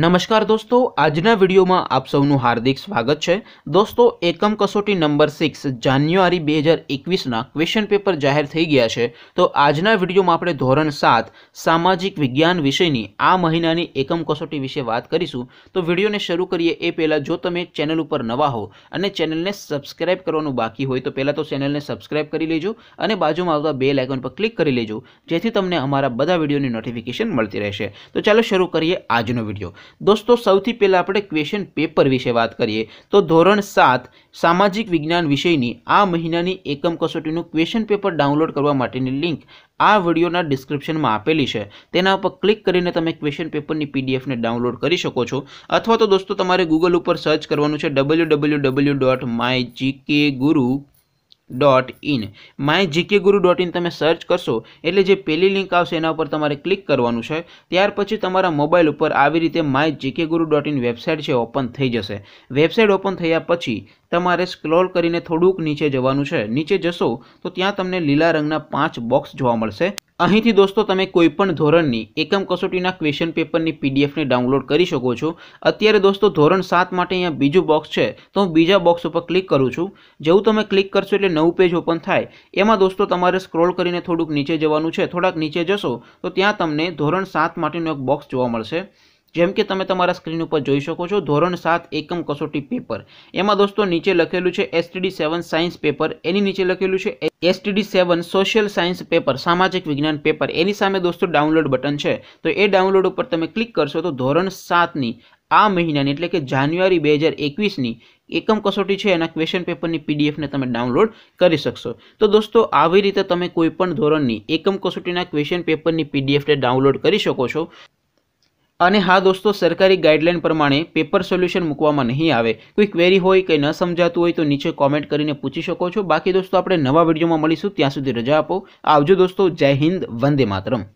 નમસ્કાર દોસ્તો આજના વિડીયોમાં આપ સૌનું હાર્દિક સ્વાગત છે દોસ્તો એકમ કસોટી નંબર સિક્સ જાન્યુઆરી બે હજાર એકવીસના ક્વેશ્ચન પેપર જાહેર થઈ ગયા છે તો આજના વિડીયોમાં આપણે ધોરણ સાત સામાજિક વિજ્ઞાન વિષયની આ મહિનાની એકમ કસોટી વિશે વાત કરીશું તો વિડીયોને શરૂ કરીએ એ પહેલાં જો તમે ચેનલ ઉપર નવા હો અને ચેનલને સબસ્ક્રાઇબ કરવાનું બાકી હોય તો પહેલાં તો ચેનલને સબસ્ક્રાઇબ કરી લેજો અને બાજુમાં આવતા બે લાઇકન પર ક્લિક કરી લેજો જેથી તમને અમારા બધા વિડીયોની નોટિફિકેશન મળતી રહેશે તો ચાલો શરૂ કરીએ આજનો વિડીયો દોસ્તો સૌથી પહેલાં આપણે ક્વેશ્ચન પેપર વિશે વાત કરીએ તો ધોરણ સાત સામાજિક વિજ્ઞાન વિષયની આ મહિનાની એકમ કસોટીનું ક્વેશ્ચન પેપર ડાઉનલોડ કરવા માટેની લિંક આ વિડીયોના ડિસ્ક્રિપ્શનમાં આપેલી છે તેના ઉપર ક્લિક કરીને તમે ક્વેશ્ચન પેપરની પીડીએફને ડાઉનલોડ કરી શકો છો અથવા તો દોસ્તો તમારે ગૂગલ ઉપર સર્ચ કરવાનું છે W W W dot my GK guru dot in my GK guru dot in તમે સર્ચ કરશો એટલે જે પહેલી લિંક આવશે એના ઉપર તમારે ક્લિક કરવાનું છે ત્યાર પછી તમારા મોબાઈલ ઉપર આવી રીતે my GK guru dot in website છે ઓપન થઈ જશે વેબસાઇટ ઓપન થયા પછી તમારે સ્ક્રોલ કરીને થોડુંક નીચે જવાનું છે નીચે જશો તો ત્યાં તમને લીલા રંગના પાંચ બોક્સ જોવા મળશે અહીંથી દોસ્તો તમે કોઈપણ ધોરણની એકમ કસોટીના ક્વેશ્ચન પેપરની પીડીએફને ડાઉનલોડ કરી શકો છો અત્યારે દોસ્તો ધોરણ સાત માટે અહીંયા બીજું બોક્સ છે તો હું બીજા બોક્સ ઉપર ક્લિક કરું છું જેવું તમે ક્લિક કરશો એટલે નવું પેજ ઓપન થાય એમાં દોસ્તો તમારે સ્ક્રોલ કરીને થોડુંક નીચે જવાનું છે થોડાક નીચે જશો તો ત્યાં તમને ધોરણ સાત માટેનું એક બોક્સ જોવા મળશે જેમ કે તમે તમારા સ્ક્રીન ઉપર જોઈ શકો છો ધોરણ સાત એકમ કસોટી પેપર એમાં દોસ્તો નીચે લખેલું છે એસટીડી સેવન સાયન્સ પેપર એની નીચે લખેલું છે STD seven social science paper સામાજિક વિજ્ઞાન પેપર એની સામે દોસ્તો ડાઉનલોડ બટન છે તો એ ડાઉનલોડ ઉપર તમે ક્લિક કરશો તો ધોરણ સાતની આ મહિનાની એટલે કે જાન્યુઆરી બે હજાર એકવીસની એકમ કસોટી છે એના ક્વેશ્ચન પેપરની પીડીએફને તમે ડાઉનલોડ કરી શકશો તો દોસ્તો આવી રીતે તમે કોઈપણ ધોરણની એકમ કસોટીના ક્વેશ્ચન પેપરની પીડીએફને ડાઉનલોડ કરી શકો છો અને હા દોસ્તો સરકારી ગાઈડલાઇન પ્રમાણે પેપર સોલ્યુશન મૂકવામાં નહીં આવે કોઈ ક્વેરી હોય કે ન સમજાતું હોય તો નીચે કોમેન્ટ કરીને પૂછી શકો છો બાકી દોસ્તો આપણે નવા વિડીયોમાં મળીશું ત્યાં સુધી રજા આપો આવજો દોસ્તો જય હિન્દ વંદે માતરમ